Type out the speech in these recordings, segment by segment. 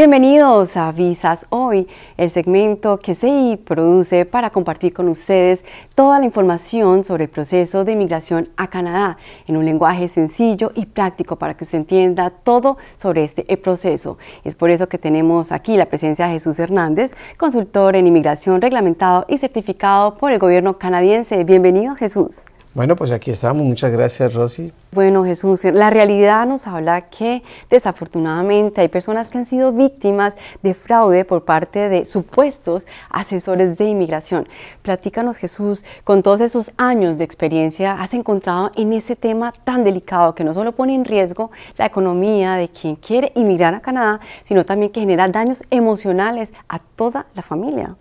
Bienvenidos a Visas Hoy, el segmento que se produce para compartir con ustedes toda la información sobre el proceso de inmigración a Canadá en un lenguaje sencillo y práctico para que usted entienda todo sobre este proceso. Es por eso que tenemos aquí la presencia de Jesús Hernández, consultor en inmigración reglamentado y certificado por el gobierno canadiense. Bienvenido Jesús. Bueno, pues aquí estamos. Muchas gracias, Rosy. Bueno, Jesús, la realidad nos habla que desafortunadamente hay personas que han sido víctimas de fraude por parte de supuestos asesores de inmigración. Platícanos, Jesús, con todos esos años de experiencia, has encontrado en ese tema tan delicado que no solo pone en riesgo la economía de quien quiere inmigrar a Canadá, sino también que genera daños emocionales a toda la familia.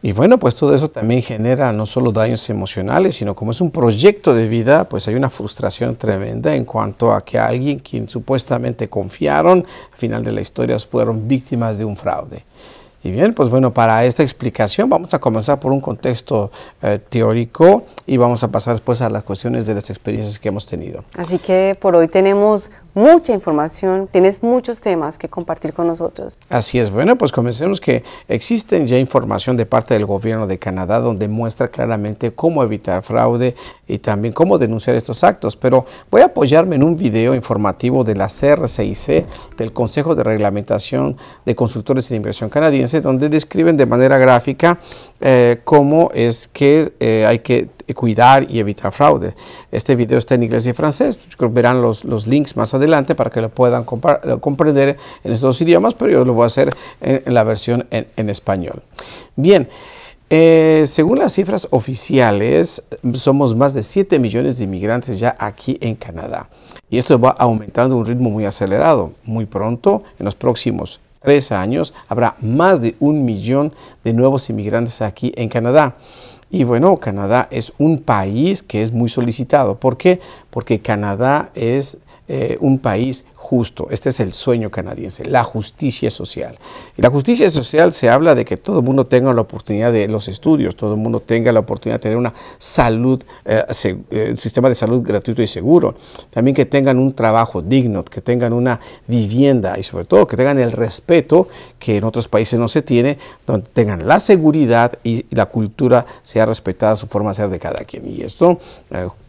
Y bueno, pues todo eso también genera no solo daños emocionales, sino como es un proyecto de vida, pues hay una frustración tremenda en cuanto a que alguien quien supuestamente confiaron, al final de la historia fueron víctimas de un fraude. Y bien, pues bueno, para esta explicación vamos a comenzar por un contexto eh, teórico y vamos a pasar después pues, a las cuestiones de las experiencias que hemos tenido. Así que por hoy tenemos mucha información, tienes muchos temas que compartir con nosotros. Así es, bueno, pues comencemos que existen ya información de parte del gobierno de Canadá donde muestra claramente cómo evitar fraude y también cómo denunciar estos actos, pero voy a apoyarme en un video informativo de la CRCIC, del Consejo de Reglamentación de Consultores en Inversión Canadiense, donde describen de manera gráfica eh, cómo es que eh, hay que cuidar y evitar fraude. Este video está en inglés y francés, verán los, links más adelante para que lo puedan comprender en estos dos idiomas, pero yo lo voy a hacer en, la versión en, español. Bien. Eh, según las cifras oficiales, somos más de 7 millones de inmigrantes ya aquí en Canadá. Y esto va aumentando a un ritmo muy acelerado. Muy pronto, en los próximos tres años, habrá más de un millón de nuevos inmigrantes aquí en Canadá. Y bueno, Canadá es un país que es muy solicitado. ¿Por qué? Porque Canadá es eh, un país justo. Este es el sueño canadiense, la justicia social. Y la justicia social se habla de que todo el mundo tenga la oportunidad de los estudios, todo el mundo tenga la oportunidad de tener una salud, eh, eh, sistema de salud gratuito y seguro, también que tengan un trabajo digno, que tengan una vivienda y sobre todo que tengan el respeto que en otros países no se tiene, donde tengan la seguridad y la cultura sea respetada, su forma de ser de cada quien. Y esto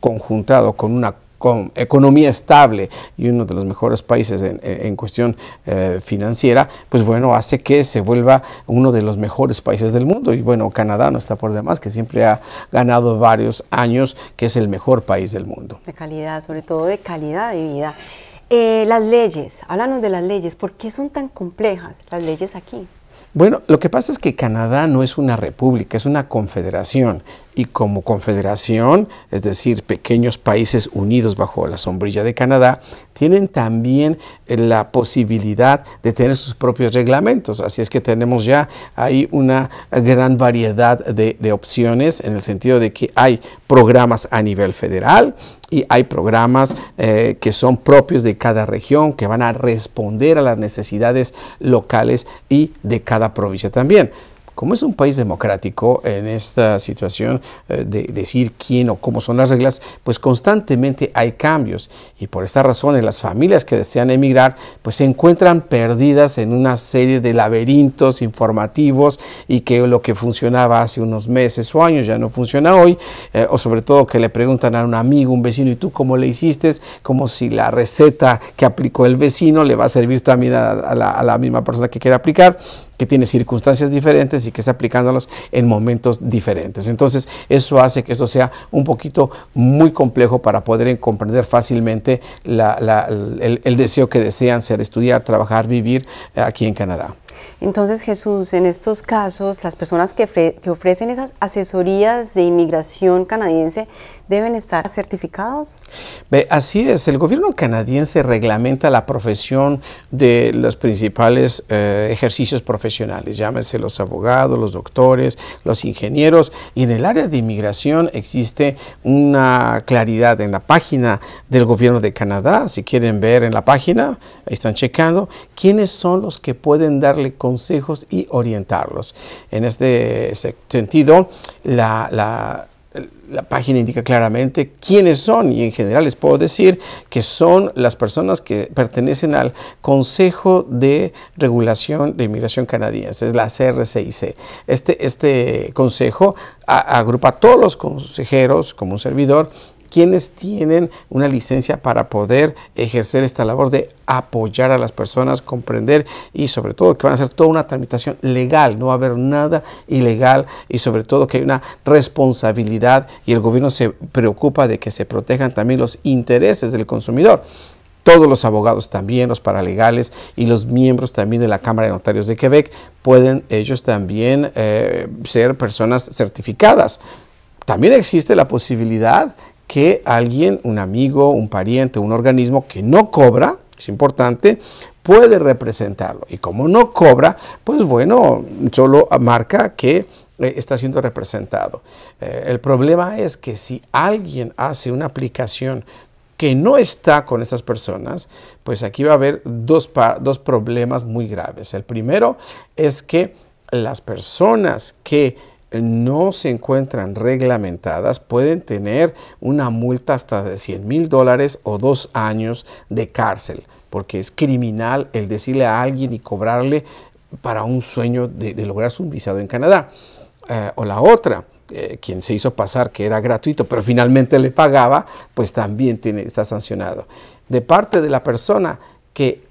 conjuntado con una con economía estable y uno de los mejores países en, cuestión eh, financiera, pues bueno, hace que se vuelva uno de los mejores países del mundo. Y bueno, Canadá no está por demás, que siempre ha ganado varios años, que es el mejor país del mundo. De calidad, sobre todo de calidad de vida. Eh, las leyes, háblanos de las leyes. ¿Por qué son tan complejas las leyes aquí? Bueno, lo que pasa es que Canadá no es una república, es una confederación. Y como confederación, es decir, pequeños países unidos bajo la sombrilla de Canadá, tienen también eh, la posibilidad de tener sus propios reglamentos. Así es que tenemos ya ahí una gran variedad de opciones en el sentido de que hay programas a nivel federal, y hay programas eh, que son propios de cada región, que van a responder a las necesidades locales y de cada provincia también. Como es un país democrático, en esta situación eh, de decir quién o cómo son las reglas, pues constantemente hay cambios y por esta razones las familias que desean emigrar pues se encuentran perdidas en una serie de laberintos informativos y que lo que funcionaba hace unos meses o años ya no funciona hoy, eh, o sobre todo que le preguntan a un amigo, un vecino, ¿y tú cómo le hiciste? Como si la receta que aplicó el vecino le va a servir también a, la, a la misma persona que quiere aplicar que tiene circunstancias diferentes y que está aplicándolas en momentos diferentes. Entonces, eso hace que eso sea un poquito muy complejo para poder comprender fácilmente el, deseo que desean, sea de estudiar, trabajar, vivir eh, aquí en Canadá. Entonces, Jesús, en estos casos, las personas que ofrecen esas asesorías de inmigración canadiense deben estar certificados? Así es, el gobierno canadiense reglamenta la profesión de los principales eh, ejercicios profesionales, llámese los abogados, los doctores, los ingenieros, y en el área de inmigración existe una claridad en la página del gobierno de Canadá, si quieren ver en la página, ahí están checando, quiénes son los que pueden darle consejos y orientarlos. En este sentido, la la página indica claramente quiénes son y en general les puedo decir que son las personas que pertenecen al Consejo de Regulación de Inmigración Canadiense, es la CRCIC. Este, este consejo agrupa a todos los consejeros como un servidor quienes tienen una licencia para poder ejercer esta labor de apoyar a las personas, comprender y sobre todo que van a hacer toda una tramitación legal, no va a haber nada ilegal y sobre todo que hay una responsabilidad y el gobierno se preocupa de que se protejan también los intereses del consumidor todos los abogados también, los paralegales y los miembros también de la Cámara de Notarios de Quebec, pueden ellos también eh, ser personas certificadas. También existe la posibilidad que alguien, un amigo, un pariente, un organismo que no cobra, es importante, puede representarlo. Y como no cobra, pues bueno, solo marca que eh, está siendo representado. Eh, el problema es que si alguien hace una aplicación que no está con estas personas, pues aquí va a haber dos, dos problemas muy graves. El primero es que las personas que no se encuentran reglamentadas pueden tener una multa hasta de 100 mil dólares o dos años de cárcel, porque es criminal el decirle a alguien y cobrarle para un sueño de, lograrse lograr visado en Canadá. Eh, o la otra, eh, quien se hizo pasar que era gratuito, pero finalmente le pagaba, pues también está sancionado. De parte de la persona que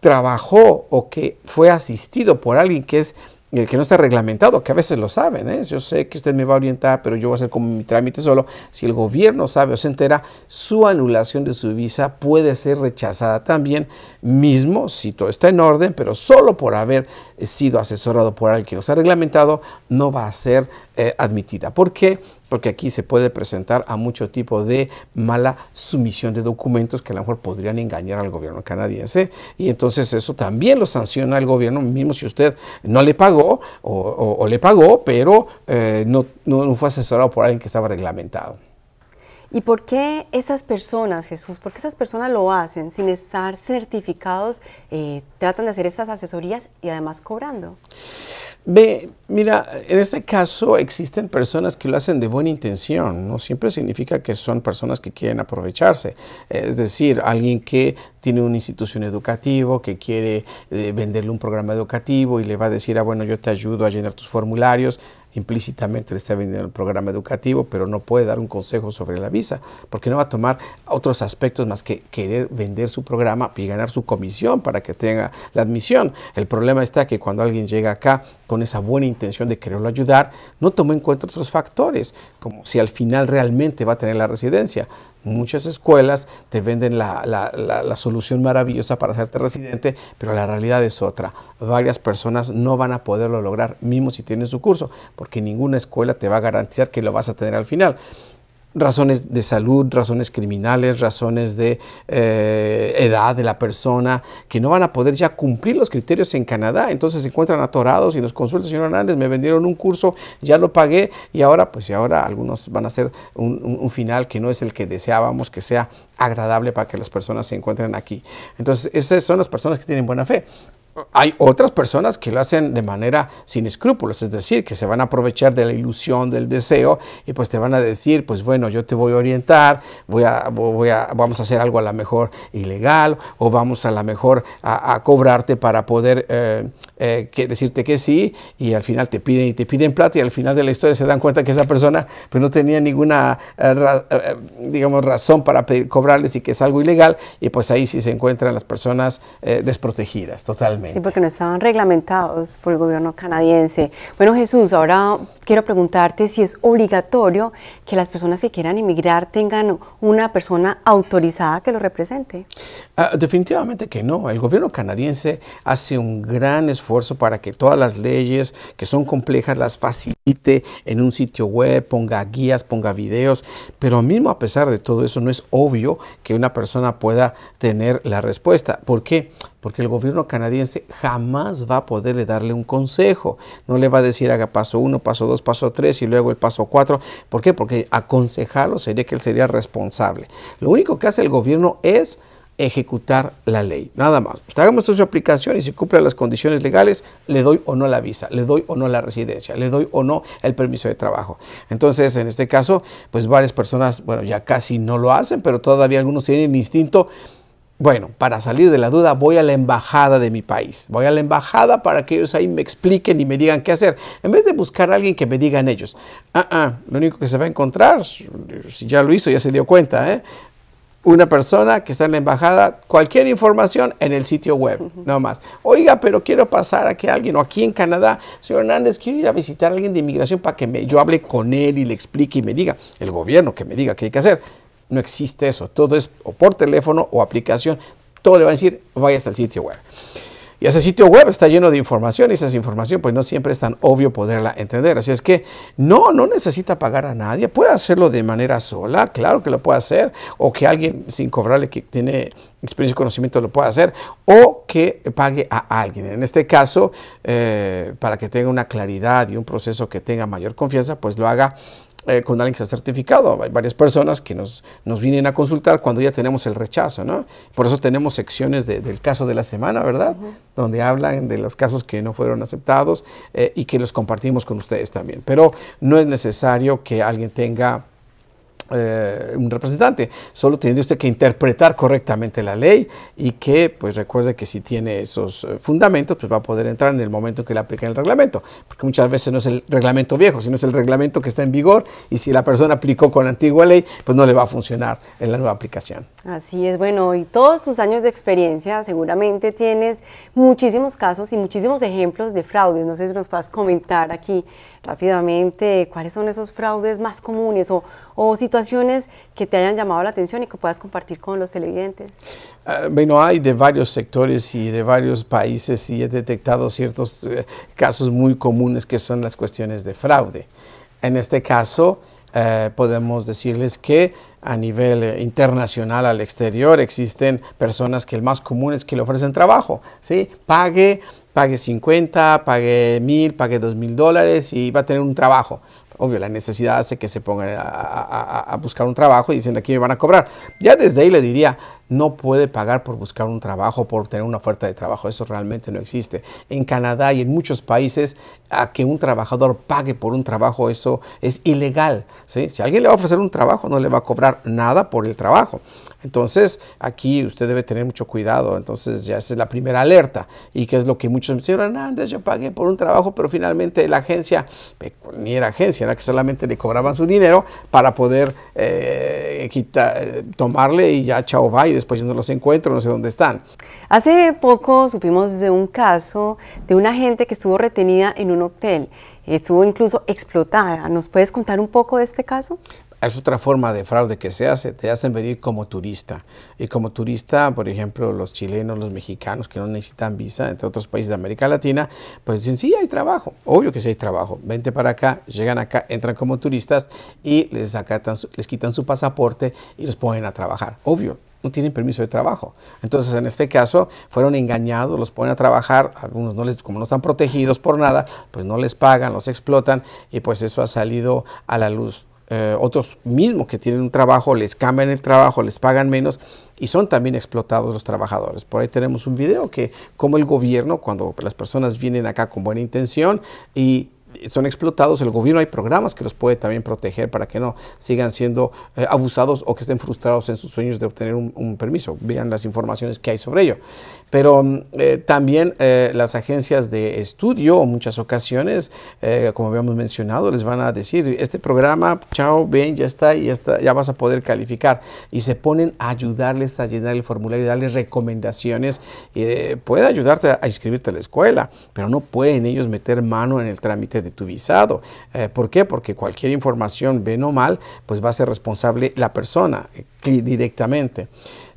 trabajó o que fue asistido por alguien que es el que no está reglamentado, que a veces lo saben. ¿eh? Yo sé que usted me va a orientar, pero yo voy a hacer como mi trámite solo. Si el gobierno sabe o se entera, su anulación de su visa puede ser rechazada también, mismo si todo está en orden, pero solo por haber eh, sido asesorado por alguien que no está reglamentado, no va a ser eh, admitida. ¿Por qué? porque aquí se puede presentar a mucho tipo de mala sumisión de documentos que a lo mejor podrían engañar al gobierno canadiense y entonces eso también lo sanciona el gobierno mismo si usted no le pagó o, le pagó pero eh, no, fue asesorado por alguien que estaba reglamentado. ¿Y por qué esas personas, Jesús, por qué esas personas lo hacen sin estar certificados, eh, tratan de hacer estas asesorías y además cobrando? Ve, mira, en este caso existen personas que lo hacen de buena intención, no siempre significa que son personas que quieren aprovecharse, es decir, alguien que tiene una institución educativa, que quiere eh, venderle un programa educativo y le va a decir, ah, bueno, yo te ayudo a llenar tus formularios, implícitamente le está vendiendo el programa educativo, pero no puede dar un consejo sobre la visa, porque no va a tomar otros aspectos más que querer vender su programa y ganar su comisión para que tenga la admisión. El problema está que cuando alguien llega acá con esa buena intención de quererlo ayudar, no toma en cuenta otros factores, como si al final realmente va a tener la residencia. Muchas escuelas te venden la, solución maravillosa para hacerte residente, pero la realidad es otra. Varias personas no van a poderlo lograr, mismo si tienen su curso, porque ninguna escuela te va a garantizar que lo vas a tener al final razones de salud, razones criminales, razones de eh, edad de la persona, que no van a poder ya cumplir los criterios en Canadá. Entonces se encuentran atorados y nos consulta, señor Hernández, me vendieron un curso, ya lo pagué y ahora, pues y ahora algunos van a hacer un, final que no es el que deseábamos que sea agradable para que las personas se encuentren aquí. Entonces esas son las personas que tienen buena fe hay otras personas que lo hacen de manera sin escrúpulos, es decir, que se van a aprovechar de la ilusión, del deseo, y pues te van a decir, pues bueno, yo te voy a orientar, voy a, vamos a hacer algo a lo mejor ilegal, o vamos a lo mejor a, cobrarte para poder eh, eh, decirte que sí, y al final te piden y te piden plata, y al final de la historia se dan cuenta que esa persona pues no tenía ninguna, eh, digamos, razón para cobrarles y que es algo ilegal, y pues ahí sí se encuentran las personas desprotegidas, totalmente. Sí, porque no estaban reglamentados por el gobierno canadiense. Bueno, Jesús, ahora quiero preguntarte si es obligatorio que las personas que quieran emigrar tengan una persona autorizada que lo represente. Ah, definitivamente que no. El gobierno canadiense hace un gran esfuerzo para que todas las leyes que son complejas las facilite en un sitio web, ponga guías, ponga videos, pero mismo a pesar de todo eso no es obvio que una persona pueda tener la respuesta. ¿Por qué? porque el gobierno canadiense jamás va a poderle darle un consejo. No le va a decir haga paso 1, paso dos, paso 3 y luego el paso 4. ¿Por qué? Porque aconsejarlo sería que él sería responsable. Lo único que hace el gobierno es ejecutar la ley. Nada más. Pues, hagamos su aplicación y si cumple las condiciones legales, le doy o no la visa, le doy o no la residencia, le doy o no el permiso de trabajo. Entonces, en este caso, pues varias personas, bueno, ya casi no lo hacen, pero todavía algunos tienen instinto. Bueno, para salir de la duda voy a la embajada de mi país. Voy a la embajada para que ellos ahí me expliquen y me digan qué hacer. En vez de buscar a alguien que me digan ellos, ah, ah, lo único que se va a encontrar, si ya lo hizo, ya se dio cuenta, ¿eh? una persona que está en la embajada, cualquier información en el sitio web, nada no más. Oiga, pero quiero pasar a que alguien, o aquí en Canadá, señor Hernández, quiero ir a visitar a alguien de inmigración para que me, yo hable con él y le explique y me diga, el gobierno que me diga qué hay que hacer. No existe eso, todo es o por teléfono o aplicación, todo le va a decir, vayas al sitio web. Y ese sitio web está lleno de información y esa información pues no siempre es tan obvio poderla entender. Así es que no, no necesita pagar a nadie. Puede hacerlo de manera sola, claro que lo puede hacer. O que alguien sin cobrarle que tiene experiencia y conocimiento lo pueda hacer. O que pague a alguien. En este caso, eh, para que tenga una claridad y un proceso que tenga mayor confianza, pues lo haga eh, con alguien que está certificado. Hay varias personas que nos, nos vienen a consultar cuando ya tenemos el rechazo, ¿no? Por eso tenemos secciones del caso de la semana, ¿verdad? Donde hablan de los casos que no fueron aceptados eh, y que los compartimos con ustedes también. Pero no es necesario que alguien tenga eh, un representante. Solo tiene usted que interpretar correctamente la ley y que, pues recuerde que si tiene esos eh, fundamentos, pues va a poder entrar en el momento que le aplique el reglamento. Porque muchas veces no es el reglamento viejo, sino es el reglamento que está en vigor y si la persona aplicó con la antigua ley, pues no le va a funcionar en la nueva aplicación. Así es, bueno, y todos tus años de experiencia, seguramente tienes muchísimos casos y muchísimos ejemplos de fraudes. No sé si nos puedas comentar aquí rápidamente cuáles son esos fraudes más comunes o, o situaciones que te hayan llamado la atención y que puedas compartir con los televidentes? Ah, bueno, hay de varios sectores y de varios países y he detectado ciertos eh, casos muy comunes que son las cuestiones de fraude. En este caso, eh, podemos decirles que a nivel eh, internacional al exterior existen personas que el más común es que le ofrecen trabajo, ¿sí? Pague, pague 50, pague 1000, pague 2000 dólares y va a tener un trabajo obvio, la necesidad hace que se pongan a, buscar un trabajo y dicen aquí me van a cobrar. Ya desde ahí le diría, no puede pagar por buscar un trabajo, por tener una oferta de trabajo. Eso realmente no existe. En Canadá y en muchos países, a que un trabajador pague por un trabajo, eso es ilegal. Si alguien le va a ofrecer un trabajo, no le va a cobrar nada por el trabajo. Entonces, aquí usted debe tener mucho cuidado. Entonces, ya esa es la primera alerta. Y que es lo que muchos me dicen, yo pagué por un trabajo, pero finalmente la agencia, ni era agencia, era que solamente le cobraban su dinero para poder eh, eh, tomarle y ya chao, bye después yo no los encuentro, no sé dónde están. Hace poco supimos de un caso de una gente que estuvo retenida en un hotel, estuvo incluso explotada. ¿Nos puedes contar un poco de este caso? es otra forma de fraude que se hace, te hacen venir como turista. Y como turista, por ejemplo, los chilenos, los mexicanos que no necesitan visa, entre otros países de América Latina, pues dicen, sí, hay trabajo, obvio que sí hay trabajo, vente para acá, llegan acá, entran como turistas y les, les quitan su pasaporte y los ponen a trabajar, obvio, no tienen permiso de trabajo. Entonces, en este caso, fueron engañados, los ponen a trabajar, algunos no les, como no están protegidos por nada, pues no les pagan, los explotan y pues eso ha salido a la luz. Eh, otros mismos que tienen un trabajo, les cambian el trabajo, les pagan menos y son también explotados los trabajadores. Por ahí tenemos un video que como el gobierno, cuando las personas vienen acá con buena intención y son explotados, el gobierno hay programas que los puede también proteger para que no sigan siendo eh, abusados o que estén frustrados en sus sueños de obtener un, permiso. Vean las informaciones que hay sobre ello. Pero mm, eh, también eh, las agencias de estudio, muchas ocasiones, como habíamos mencionado, les van a decir, este programa, chao, ven, ya está, ya está, ya vas a poder calificar. Y se ponen a ayudarles a llenar el formulario, y darles recomendaciones. puede ayudarte a inscribirte a la escuela, pero no pueden ellos meter mano en el trámite de tu visado. Eh, ¿Por qué? Porque cualquier información, bien o mal, pues va a ser responsable la persona eh, directamente.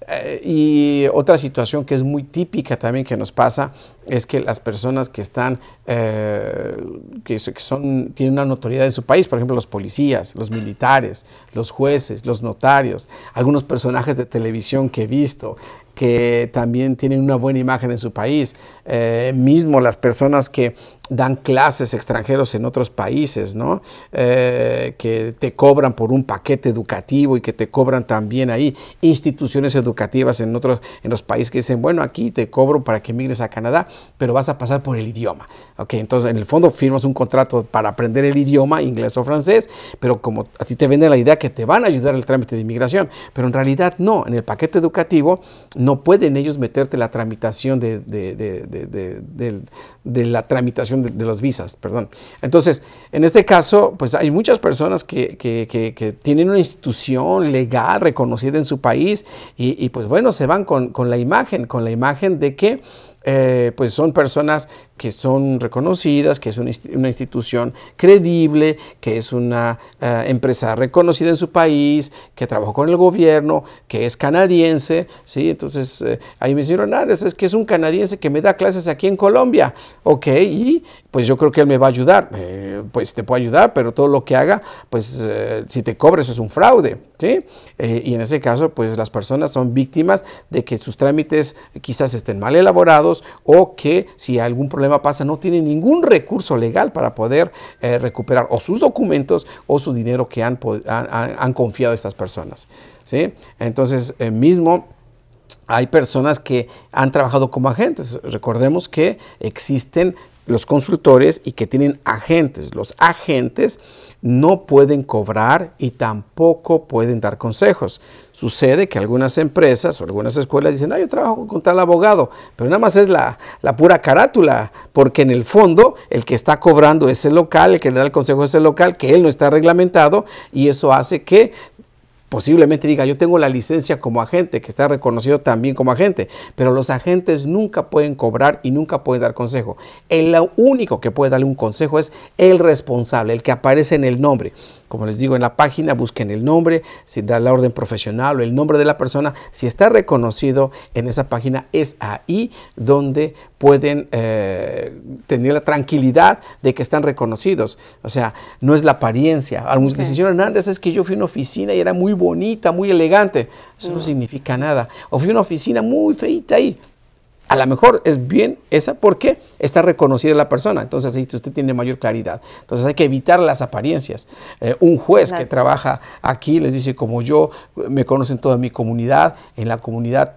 Eh, y otra situación que es muy típica también que nos pasa es que las personas que están, que, son, tienen una notoriedad en su país, por ejemplo, los policías, los militares, los jueces, los notarios, algunos personajes de televisión que he visto, que también tienen una buena imagen en su país, eh, mismo las personas que dan clases extranjeros en otros países, ¿no? Eh, que te cobran por un paquete educativo y que te cobran también ahí instituciones educativas en otros en los países que dicen, bueno, aquí te cobro para que emigres a Canadá, pero vas a pasar por el idioma. entonces en el fondo firmas un contrato para aprender el idioma, inglés o francés, pero como a ti te vende la idea que te van a ayudar el trámite de inmigración, pero en realidad no, en el paquete educativo no pueden ellos meterte la tramitación de, de, la tramitación de, los visas, perdón. Entonces, en este caso, pues hay muchas personas que, que, que, tienen una institución legal reconocida en su país y, pues bueno, se van con, la imagen, con la imagen de que eh, pues son personas que son reconocidas, que es una, institución credible, que es una eh, empresa reconocida en su país, que trabajó con el gobierno, que es canadiense, ¿sí? Entonces, eh, ahí me dijeron, ah, es que es un canadiense que me da clases aquí en Colombia, ok, y pues yo creo que él me va a ayudar, eh, pues te puede ayudar, pero todo lo que haga, pues si te cobres eso es un fraude, ¿sí? y en ese caso, pues las personas son víctimas de que sus trámites quizás estén mal elaborados o que si hay algún problema pasa, no tiene ningún recurso legal para poder eh, recuperar o sus documentos o su dinero que han, han, confiado a estas personas. ¿sí? Entonces, eh, mismo... Hay personas que han trabajado como agentes. Recordemos que existen los consultores y que tienen agentes. Los agentes no pueden cobrar y tampoco pueden dar consejos. Sucede que algunas empresas o algunas escuelas dicen, ah, yo trabajo con tal abogado, pero nada más es la, la pura carátula, porque en el fondo el que está cobrando es el local, el que le da el consejo es el local, que él no está reglamentado y eso hace que Posiblemente diga, yo tengo la licencia como agente, que está reconocido también como agente, pero los agentes nunca pueden cobrar y nunca pueden dar consejo. El único que puede darle un consejo es el responsable, el que aparece en el nombre. Como les digo, en la página busquen el nombre, si da la orden profesional o el nombre de la persona, si está reconocido en esa página, es ahí donde pueden eh, tener la tranquilidad de que están reconocidos. O sea, no es la apariencia. Algunos dicen, señor Hernández, es que yo fui a una oficina y era muy bonita, muy elegante. Eso no, no mm. significa nada. O fui a una oficina muy feita ahí a lo mejor es bien esa porque está reconocida la persona. Entonces ahí usted tiene mayor claridad. Entonces hay que evitar las apariencias. Eh, un juez que trabaja aquí les dice, como yo, me conocen toda mi comunidad, en la comunidad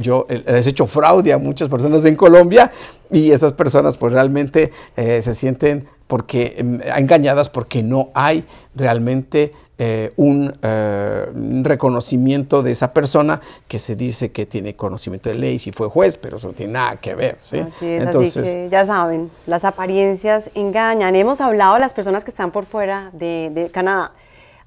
yo, eh, eh, les he hecho fraude a muchas personas en Colombia y esas personas pues realmente se sienten porque, em, engañadas porque no hay realmente eh, eh, un reconocimiento de esa persona que se dice que tiene conocimiento de ley, si fue juez, pero eso no tiene nada que ver. Entonces, ya saben, las apariencias engañan. Hemos hablado de las personas que están por fuera de Canadá.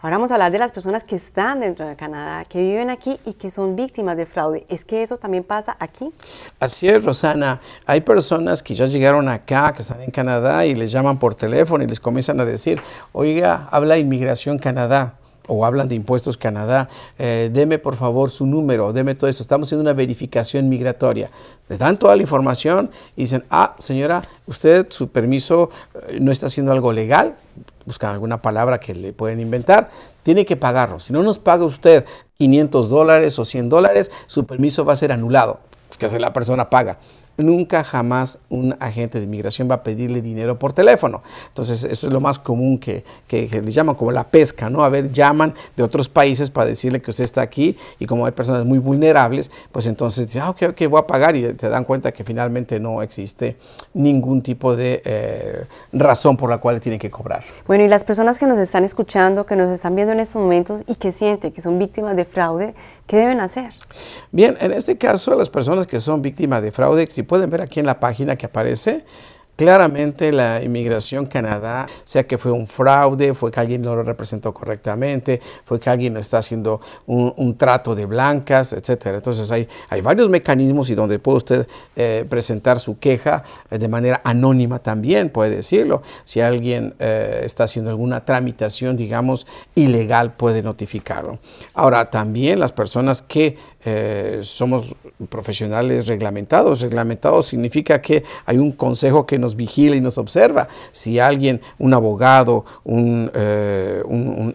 Ahora vamos a hablar de las personas que están dentro de Canadá, que viven aquí y que son víctimas de fraude. ¿Es que eso también pasa aquí? Así es, Rosana. Hay personas que ya llegaron acá, que están en Canadá y les llaman por teléfono y les comienzan a decir, oiga, habla Inmigración Canadá o hablan de impuestos Canadá, eh, deme por favor su número, deme todo eso, estamos haciendo una verificación migratoria. Le dan toda la información y dicen, ah, señora, usted su permiso eh, no está haciendo algo legal, buscan alguna palabra que le pueden inventar, tiene que pagarlo. Si no nos paga usted 500 dólares o 100 dólares, su permiso va a ser anulado. Es que la persona paga nunca jamás un agente de inmigración va a pedirle dinero por teléfono. Entonces, eso es lo más común que, que, le llaman como la pesca, ¿no? A ver, llaman de otros países para decirle que usted está aquí y como hay personas muy vulnerables, pues entonces dicen, ah, ok, ok, voy a pagar y se dan cuenta que finalmente no existe ningún tipo de eh, razón por la cual tienen que cobrar. Bueno, y las personas que nos están escuchando, que nos están viendo en estos momentos y que sienten que son víctimas de fraude, ¿qué deben hacer? Bien, en este caso, las personas que son víctimas de fraude, pueden ver aquí en la página que aparece, Claramente la inmigración Canadá, sea que fue un fraude, fue que alguien no lo representó correctamente, fue que alguien no está haciendo un, trato de blancas, etcétera. Entonces hay, hay varios mecanismos y donde puede usted eh, presentar su queja eh, de manera anónima también, puede decirlo. Si alguien eh, está haciendo alguna tramitación, digamos, ilegal, puede notificarlo. Ahora, también las personas que eh, somos profesionales reglamentados. Reglamentados significa que hay un consejo que nos vigila y nos observa. Si alguien, un abogado, un, eh,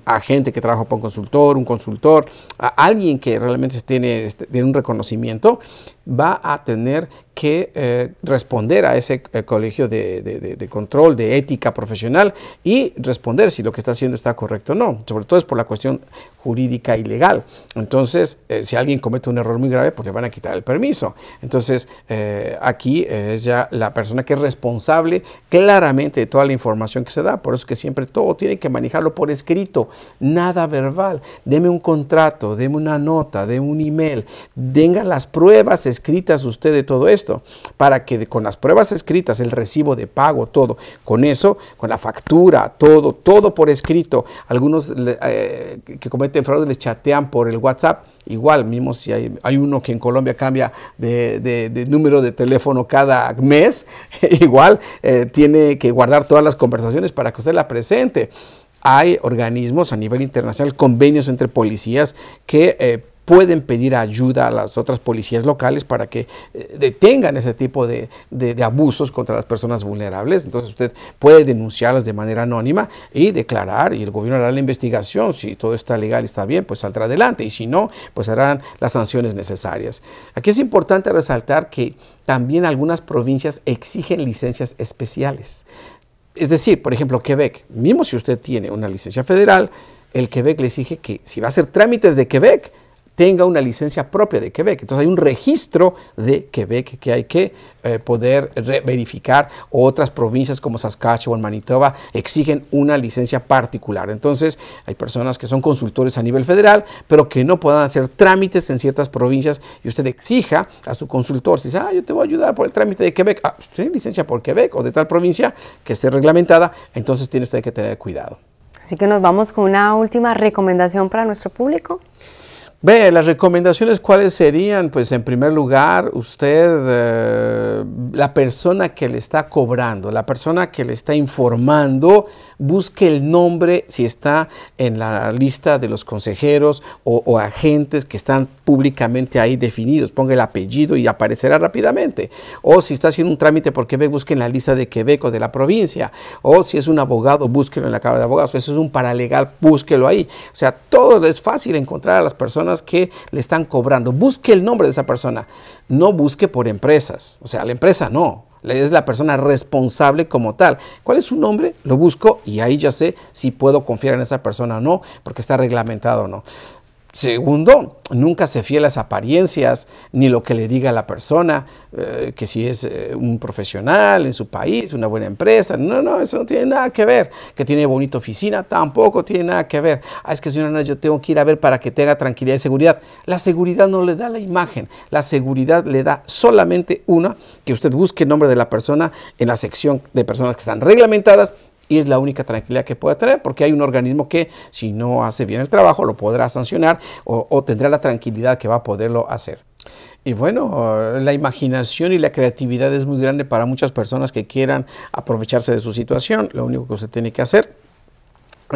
agente que trabaja para consultor, un consultor, alguien que realmente tiene, este, tiene un reconocimiento, va a tener que eh, responder a ese eh, colegio de, control, de ética profesional y responder si lo que está haciendo está correcto o no. Sobre todo es por la cuestión jurídica y legal. Entonces, eh, si alguien comete un error muy grave, pues le van a quitar el permiso. Entonces, aquí es ya la persona que es responsable claramente de toda la información que se da. Por eso que siempre todo tiene que manejarlo por escrito, nada verbal. Deme un contrato, deme una nota, deme un email, tenga las pruebas escritas escritas usted de todo esto, para que con las pruebas escritas, el recibo de pago, todo, con eso, con la factura, todo, todo por escrito. Algunos eh, que cometen fraude les chatean por el WhatsApp, igual, mismo si hay, uno que en Colombia cambia de, número de teléfono cada mes, igual eh, tiene que guardar todas las conversaciones para que usted la presente hay organismos a nivel internacional, convenios entre policías que eh, pueden pedir ayuda a las otras policías locales para que eh, detengan ese tipo de, de, abusos contra las personas vulnerables. Entonces usted puede denunciarlas de manera anónima y declarar y el gobierno hará la investigación. Si todo está legal y está bien, pues saldrá adelante y si no, pues harán las sanciones necesarias. Aquí es importante resaltar que también algunas provincias exigen licencias especiales. Es decir, por ejemplo, Quebec, mismo si usted tiene una licencia federal, el Quebec le exige que si va a hacer trámites de Quebec, tenga una licencia propia de Quebec. Entonces hay un registro de Quebec que hay que eh, poder verificar. Otras provincias como Saskatchewan, Manitoba, exigen una licencia particular. Entonces hay personas que son consultores a nivel federal, pero que no puedan hacer trámites en ciertas provincias y usted exija a su consultor, si dice, ah, yo te voy a ayudar por el trámite de Quebec, ah, usted tiene licencia por Quebec o de tal provincia que esté reglamentada, entonces tiene usted que tener cuidado. Así que nos vamos con una última recomendación para nuestro público. Ve, las recomendaciones cuáles serían, pues en primer lugar, usted, eh, la persona que le está cobrando, la persona que le está informando, busque el nombre si está en la lista de los consejeros o, agentes que están públicamente ahí definidos, ponga el apellido y aparecerá rápidamente. O si está haciendo un trámite por Quebec, busque en la lista de Quebec o de la provincia. O si es un abogado, búsquelo en la Cámara de Abogados. Eso es un paralegal, búsquelo ahí. O sea, todo es fácil encontrar a las personas que le están cobrando. Busque el nombre de esa persona. No busque por empresas. O sea, la empresa no. Es la persona responsable como tal. ¿Cuál es su nombre? Lo busco y ahí ya sé si puedo confiar en esa persona o no, porque está reglamentado o no. Segundo, nunca se fiel a las apariencias ni lo que le diga la persona, eh, que si es eh, un profesional en su país, una buena empresa. No, no, eso no tiene nada que ver. Que tiene bonita oficina, tampoco tiene nada que ver. Ah, es que señora, no, yo tengo que ir a ver para que tenga tranquilidad y seguridad. La seguridad no le da la imagen, la seguridad le da solamente una, que usted busque el nombre de la persona en la sección de personas que están reglamentadas y es la única tranquilidad que puede tener, porque hay un organismo que si no hace bien el trabajo lo podrá sancionar o, tendrá la tranquilidad que va a poderlo hacer. Y bueno, eh, la imaginación y la creatividad es muy grande para muchas personas que quieran aprovecharse de su situación. Lo único que se tiene que hacer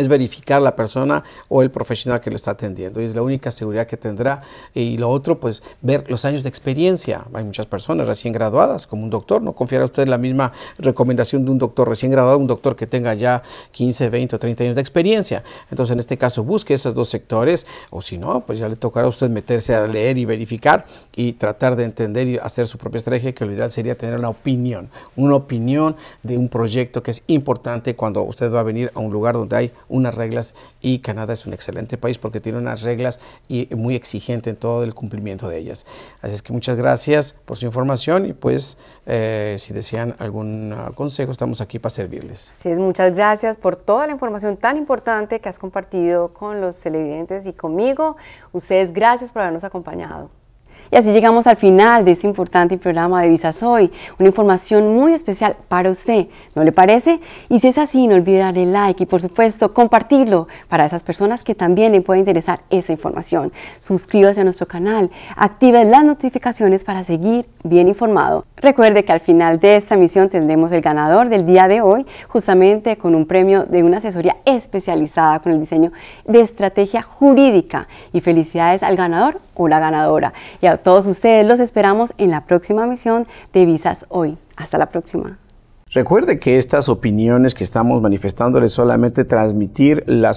es verificar la persona o el profesional que lo está atendiendo. Y es la única seguridad que tendrá. Y lo otro, pues ver los años de experiencia. Hay muchas personas recién graduadas, como un doctor. No confiará usted la misma recomendación de un doctor recién graduado, un doctor que tenga ya 15, 20 o 30 años de experiencia. Entonces, en este caso, busque esos dos sectores. O si no, pues ya le tocará a usted meterse a leer y verificar y tratar de entender y hacer su propia estrategia, que lo ideal sería tener una opinión. Una opinión de un proyecto que es importante cuando usted va a venir a un lugar donde hay unas reglas y Canadá es un excelente país porque tiene unas reglas y muy exigente en todo el cumplimiento de ellas. Así es que muchas gracias por su información y pues eh, si desean algún ah, consejo estamos aquí para servirles. Así es, muchas gracias por toda la información tan importante que has compartido con los televidentes y conmigo. Ustedes gracias por habernos acompañado. Y así llegamos al final de este importante programa de Visas Hoy, una información muy especial para usted, ¿no le parece? Y si es así, no olvide darle like y por supuesto compartirlo para esas personas que también le puede interesar esa información. Suscríbase a nuestro canal, active las notificaciones para seguir bien informado. Recuerde que al final de esta misión tendremos el ganador del día de hoy, justamente con un premio de una asesoría especializada con el diseño de estrategia jurídica. Y felicidades al ganador o la ganadora. Y todos ustedes. Los esperamos en la próxima misión de Visas Hoy. Hasta la próxima. Recuerde que estas opiniones que estamos manifestando es solamente transmitir la,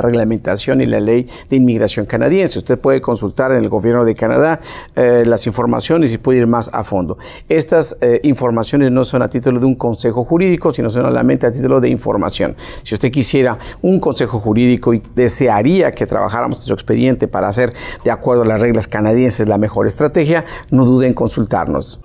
reglamentación y la ley de inmigración canadiense. Usted puede consultar en el gobierno de Canadá eh, las informaciones y puede ir más a fondo. Estas eh, informaciones no son a título de un consejo jurídico, sino solamente a título de información. Si usted quisiera un consejo jurídico y desearía que trabajáramos su expediente para hacer, de acuerdo a las reglas canadienses, la mejor estrategia, no dude en consultarnos.